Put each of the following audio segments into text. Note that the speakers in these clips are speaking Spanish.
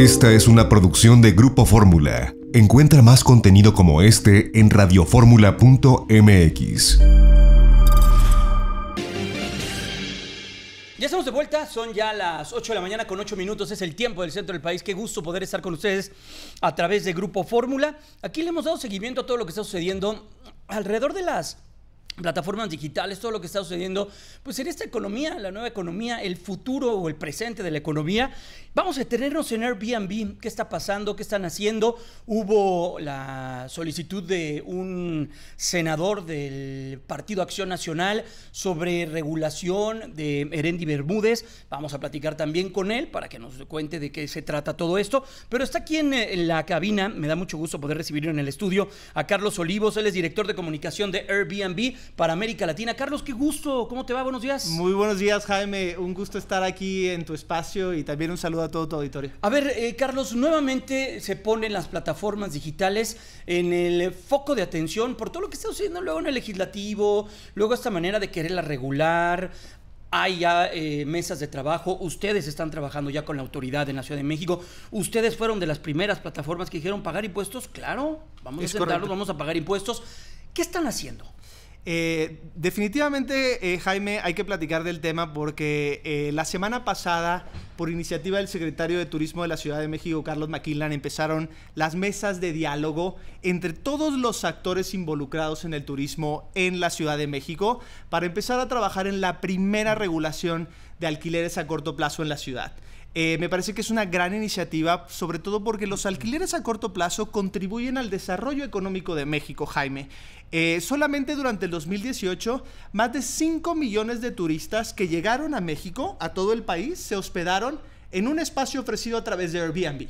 Esta es una producción de Grupo Fórmula. Encuentra más contenido como este en radioformula.mx. Ya estamos de vuelta, son ya las 8 de la mañana con 8 minutos, es el tiempo del centro del país. Qué gusto poder estar con ustedes a través de Grupo Fórmula. Aquí le hemos dado seguimiento a todo lo que está sucediendo alrededor de las plataformas digitales, todo lo que está sucediendo, pues en esta economía, la nueva economía, el futuro o el presente de la economía, vamos a tenernos en Airbnb, qué está pasando, qué están haciendo. Hubo la solicitud de un senador del Partido Acción Nacional sobre regulación de Herendi Bermúdez. Vamos a platicar también con él para que nos cuente de qué se trata todo esto. Pero está aquí en, la cabina, me da mucho gusto poder recibir en el estudio a Carlos Olivos, él es director de comunicación de Airbnb para América Latina. Carlos, qué gusto, ¿cómo te va? Buenos días. Muy buenos días, Jaime. Un gusto estar aquí en tu espacio y también un saludo a todo tu auditorio. A ver, eh, Carlos, nuevamente se ponen las plataformas digitales en el foco de atención por todo lo que está sucediendo luego en el legislativo, luego esta manera de quererla regular, hay ya eh, mesas de trabajo, ustedes están trabajando ya con la autoridad en la Ciudad de México, ustedes fueron de las primeras plataformas que dijeron pagar impuestos, claro, vamos a sentarlos, vamos a pagar impuestos. ¿Qué están haciendo? Eh, definitivamente, eh, Jaime, hay que platicar del tema porque eh, la semana pasada, por iniciativa del secretario de Turismo de la Ciudad de México, Carlos McKinlan, empezaron las mesas de diálogo entre todos los actores involucrados en el turismo en la Ciudad de México para empezar a trabajar en la primera regulación de alquileres a corto plazo en la ciudad. Eh, me parece que es una gran iniciativa, sobre todo porque los alquileres a corto plazo contribuyen al desarrollo económico de México, Jaime. Eh, solamente durante el 2018, más de 5 millones de turistas que llegaron a México, a todo el país, se hospedaron en un espacio ofrecido a través de Airbnb.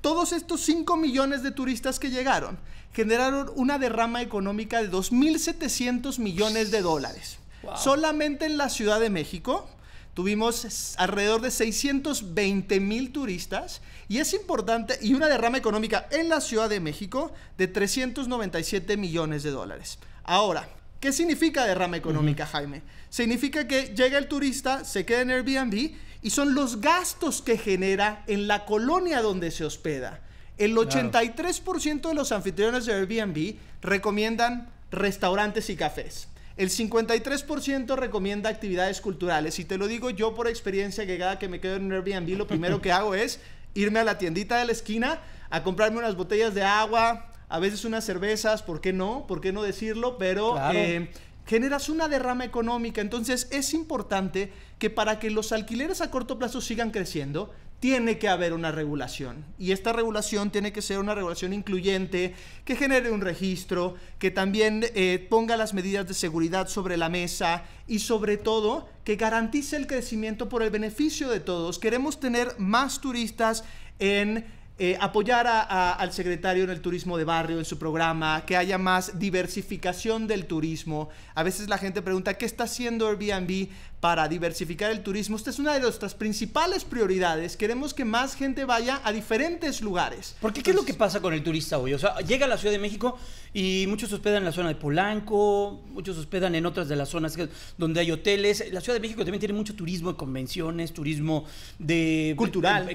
Todos estos 5 millones de turistas que llegaron generaron una derrama económica de 2.700 millones de dólares. Solamente en la Ciudad de México, Tuvimos alrededor de 620 mil turistas y es importante, y una derrama económica en la Ciudad de México de 397 millones de dólares. Ahora, ¿qué significa derrama económica, Jaime? Significa que llega el turista, se queda en Airbnb y son los gastos que genera en la colonia donde se hospeda. El 83% de los anfitriones de Airbnb recomiendan restaurantes y cafés. El 53% recomienda actividades culturales. Y te lo digo yo por experiencia llegada que me quedo en Airbnb, lo primero que hago es irme a la tiendita de la esquina a comprarme unas botellas de agua, a veces unas cervezas, ¿por qué no? ¿Por qué no decirlo? Pero eh, generas una derrama económica. Entonces es importante que para que los alquileres a corto plazo sigan creciendo, tiene que haber una regulación. Y esta regulación tiene que ser una regulación incluyente, que genere un registro, que también eh, ponga las medidas de seguridad sobre la mesa y sobre todo que garantice el crecimiento por el beneficio de todos. Queremos tener más turistas en eh, apoyar al secretario en el turismo de barrio, en su programa, que haya más diversificación del turismo. A veces la gente pregunta, ¿qué está haciendo Airbnb para diversificar el turismo. Esta es una de nuestras principales prioridades. Queremos que más gente vaya a diferentes lugares. Porque ¿qué es lo que pasa con el turista hoy? O sea, llega a la Ciudad de México y muchos hospedan en la zona de Polanco, muchos hospedan en otras de las zonas donde hay hoteles. La Ciudad de México también tiene mucho turismo de convenciones, turismo de, cultural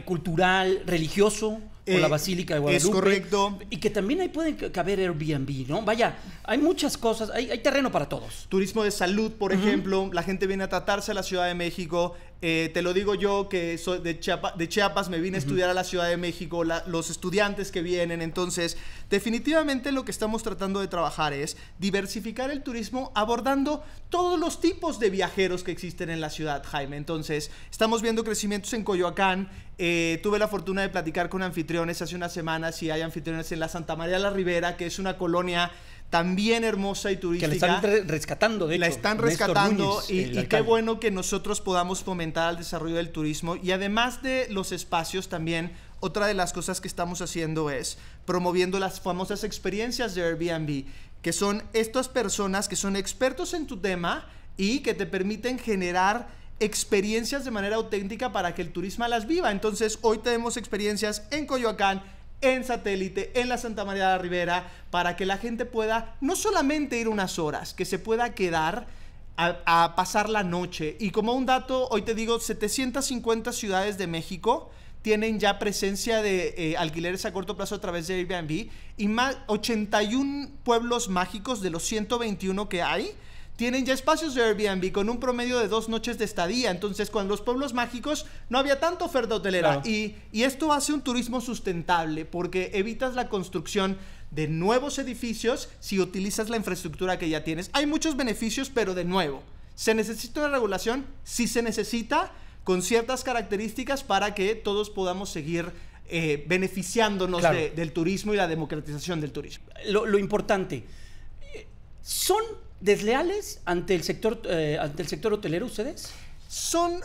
eh, religioso o eh, la Basílica de Guadalupe. Es correcto. Y que también ahí pueden caber Airbnb, ¿no? Vaya, hay muchas cosas, hay, terreno para todos. Turismo de salud, por ejemplo, la gente viene a tratarse a la Ciudad de México, eh, te lo digo yo que soy de, de Chiapas, me vine a estudiar a la Ciudad de México, los estudiantes que vienen. Entonces, definitivamente lo que estamos tratando de trabajar es diversificar el turismo abordando todos los tipos de viajeros que existen en la ciudad, Jaime. Entonces, estamos viendo crecimientos en Coyoacán. Eh, tuve la fortuna de platicar con anfitriones hace unas semanas y hay anfitriones en la Santa María de la Ribera, que es una colonia también hermosa y turística. Que la están rescatando, de hecho. La están rescatando y, y qué bueno que nosotros podamos fomentar al desarrollo del turismo y además de los espacios también, otra de las cosas que estamos haciendo es promoviendo las famosas experiencias de Airbnb, que son estas personas que son expertos en tu tema y que te permiten generar experiencias de manera auténtica para que el turismo las viva. Entonces, hoy tenemos experiencias en Coyoacán, en satélite, en la Santa María de la Ribera, para que la gente pueda no solamente ir unas horas, que se pueda quedar a, pasar la noche. Y como un dato, hoy te digo, 750 ciudades de México tienen ya presencia de eh, alquileres a corto plazo a través de Airbnb y más 81 pueblos mágicos de los 121 que hay tienen ya espacios de Airbnb con un promedio de dos noches de estadía. Entonces, cuando los pueblos mágicos no había tanto oferta hotelera. Y, y, esto hace un turismo sustentable porque evitas la construcción de nuevos edificios si utilizas la infraestructura que ya tienes. Hay muchos beneficios, pero de nuevo, ¿se necesita una regulación? Sí se necesita, con ciertas características para que todos podamos seguir eh, beneficiándonos del turismo y la democratización del turismo. Lo, importante, eh, ¿son desleales ante el sector, eh, ante el sector hotelero ustedes? Son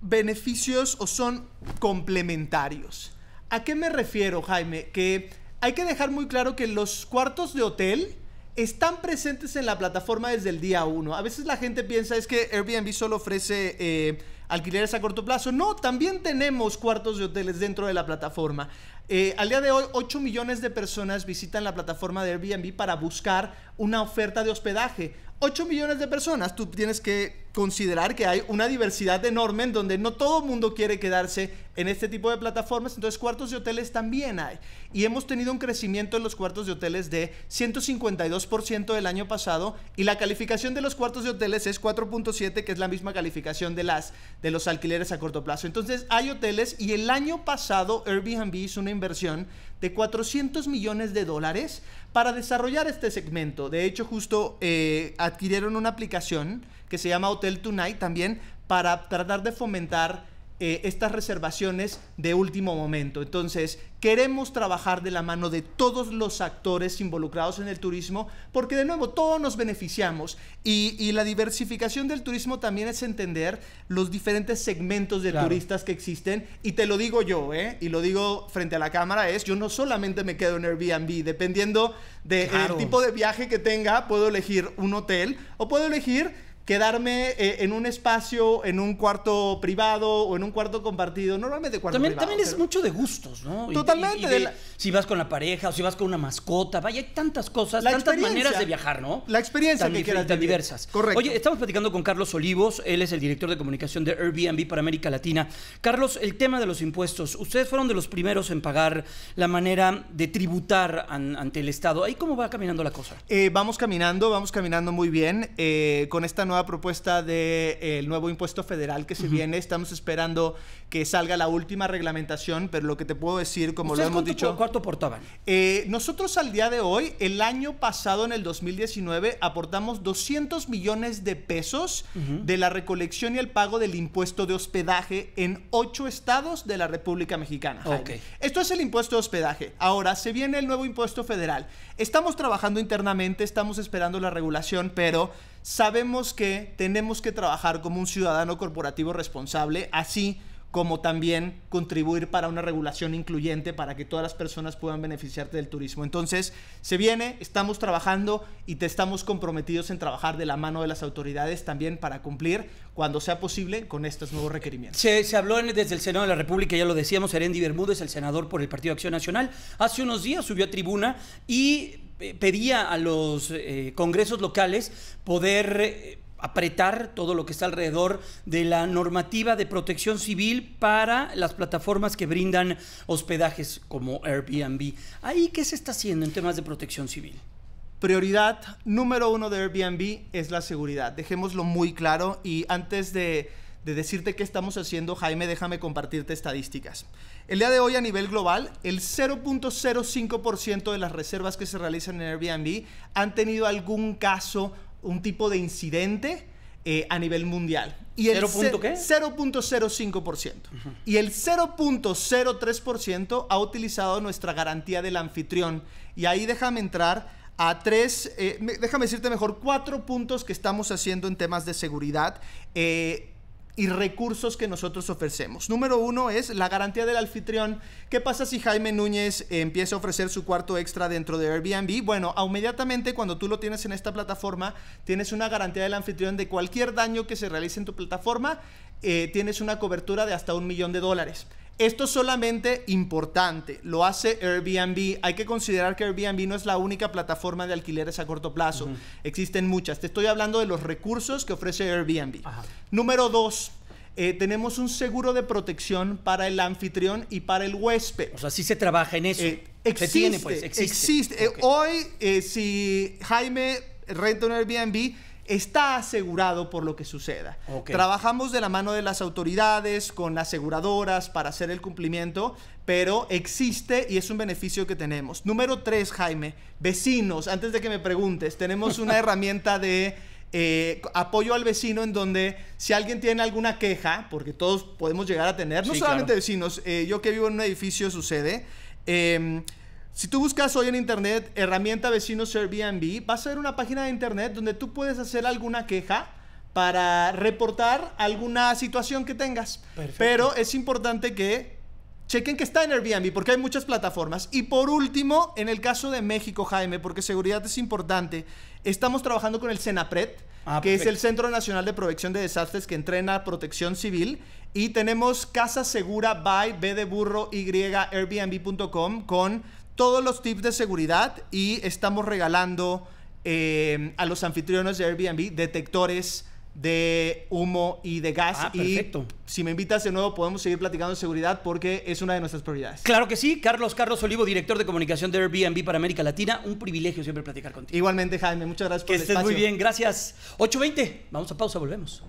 beneficios o son complementarios. ¿A qué me refiero, Jaime? Que hay que dejar muy claro que los cuartos de hotel están presentes en la plataforma desde el día 1. A veces la gente piensa es que Airbnb solo ofrece eh, alquileres a corto plazo. No, también tenemos cuartos de hoteles dentro de la plataforma. Eh, al día de hoy, 8 millones de personas visitan la plataforma de Airbnb para buscar una oferta de hospedaje. 8 millones de personas, tú tienes que considerar que hay una diversidad enorme en donde no todo el mundo quiere quedarse en este tipo de plataformas, entonces cuartos de hoteles también hay. Y hemos tenido un crecimiento en los cuartos de hoteles de 152% del año pasado y la calificación de los cuartos de hoteles es 4.7, que es la misma calificación de, las, de los alquileres a corto plazo. Entonces hay hoteles y el año pasado Airbnb hizo una inversión de 400 millones de dólares para desarrollar este segmento. De hecho, justo eh, adquirieron una aplicación que se llama Hotel Tonight también para tratar de fomentar eh, estas reservaciones de último momento. Entonces, queremos trabajar de la mano de todos los actores involucrados en el turismo, porque de nuevo todos nos beneficiamos y, la diversificación del turismo también es entender los diferentes segmentos de turistas que existen. Y te lo digo yo, ¿eh? y lo digo frente a la cámara, es yo no solamente me quedo en Airbnb, dependiendo del de eh, tipo de viaje que tenga, puedo elegir un hotel o puedo elegir quedarme eh, en un espacio, en un cuarto privado o en un cuarto compartido. Normalmente cuarto también, privado. También es mucho de gustos, ¿no? Totalmente. Si vas con la pareja o si vas con una mascota, vaya, hay tantas cosas, tantas maneras de viajar, ¿no? La experiencia tan tan diversas. Correcto. Oye, estamos platicando con Carlos Olivos, él es el director de comunicación de Airbnb para América Latina. Carlos, el tema de los impuestos. Ustedes fueron de los primeros en pagar la manera de tributar ante el Estado. ¿Ahí cómo va caminando la cosa? Eh, vamos caminando, vamos caminando muy bien. Eh, con esta nueva propuesta del de, eh, nuevo impuesto federal que se viene. Estamos esperando que salga la última reglamentación, pero lo que te puedo decir, como lo hemos dicho... ¿Cuánto aportaban? Eh, nosotros al día de hoy, el año pasado, en el 2019, aportamos 200 millones de pesos de la recolección y el pago del impuesto de hospedaje en ocho estados de la República Mexicana. Esto es el impuesto de hospedaje. Ahora, se viene el nuevo impuesto federal. Estamos trabajando internamente, estamos esperando la regulación, pero sabemos que tenemos que trabajar como un ciudadano corporativo responsable, así como también contribuir para una regulación incluyente para que todas las personas puedan beneficiarte del turismo. Entonces, se viene, estamos trabajando y te estamos comprometidos en trabajar de la mano de las autoridades también para cumplir cuando sea posible con estos nuevos requerimientos. Se, habló desde el Senado de la República, ya lo decíamos, Herendi Bermúdez, el senador por el Partido Acción Nacional, hace unos días subió a tribuna y eh, pedía a los eh, congresos locales poder... Eh, apretar todo lo que está alrededor de la normativa de protección civil para las plataformas que brindan hospedajes como Airbnb. ¿Ahí qué se está haciendo en temas de protección civil? Prioridad número uno de Airbnb es la seguridad. Dejémoslo muy claro y antes de, de decirte qué estamos haciendo, Jaime, déjame compartirte estadísticas. El día de hoy a nivel global, el 0.05% de las reservas que se realizan en Airbnb han tenido algún caso un tipo de incidente eh, a nivel mundial. Y el qué? 0.05%. Y el 0.03% ha utilizado nuestra garantía del anfitrión. Y ahí déjame entrar a tres, eh, déjame decirte mejor, cuatro puntos que estamos haciendo en temas de seguridad. Eh, y recursos que nosotros ofrecemos. Número uno es la garantía del anfitrión. ¿Qué pasa si Jaime Núñez eh, empieza a ofrecer su cuarto extra dentro de Airbnb? Bueno, inmediatamente cuando tú lo tienes en esta plataforma, tienes una garantía del anfitrión de cualquier daño que se realice en tu plataforma, eh, tienes una cobertura de hasta un millón de dólares. Esto es solamente importante, lo hace Airbnb. Hay que considerar que Airbnb no es la única plataforma de alquileres a corto plazo. Existen muchas. Te estoy hablando de los recursos que ofrece Airbnb. Número dos, eh, tenemos un seguro de protección para el anfitrión y para el huésped. O sea, sí se trabaja en eso. Eh, pues, existe, existe. Eh, hoy, si Jaime renta un Airbnb, está asegurado por lo que suceda. Trabajamos de la mano de las autoridades, con aseguradoras para hacer el cumplimiento, pero existe y es un beneficio que tenemos. Número tres, Jaime, vecinos, antes de que me preguntes, tenemos una herramienta de eh, apoyo al vecino en donde si alguien tiene alguna queja, porque todos podemos llegar a tener, no solamente vecinos, eh, yo que vivo en un edificio sucede, em, si tú buscas hoy en internet herramienta vecinos Airbnb, vas a ver una página de internet donde tú puedes hacer alguna queja para reportar alguna situación que tengas. Pero es importante que chequen que está en Airbnb porque hay muchas plataformas. Y por último, en el caso de México, Jaime, porque seguridad es importante, estamos trabajando con el CENAPRED. Ah, que es el Centro Nacional de Protección de Desastres que entrena protección civil. Y tenemos Casa Segura by B Burro Y Airbnb.com con todos los tips de seguridad y estamos regalando eh, a los anfitriones de Airbnb detectores de humo y de gas. Ah, perfecto. Y si me invitas de nuevo, podemos seguir platicando de seguridad porque es una de nuestras prioridades. Claro que sí. Carlos Carlos Olivo, director de comunicación de Airbnb para América Latina. Un privilegio siempre platicar contigo. Igualmente, Jaime. Muchas gracias por que estés muy bien. Gracias. 8.20. Vamos a pausa. Volvemos.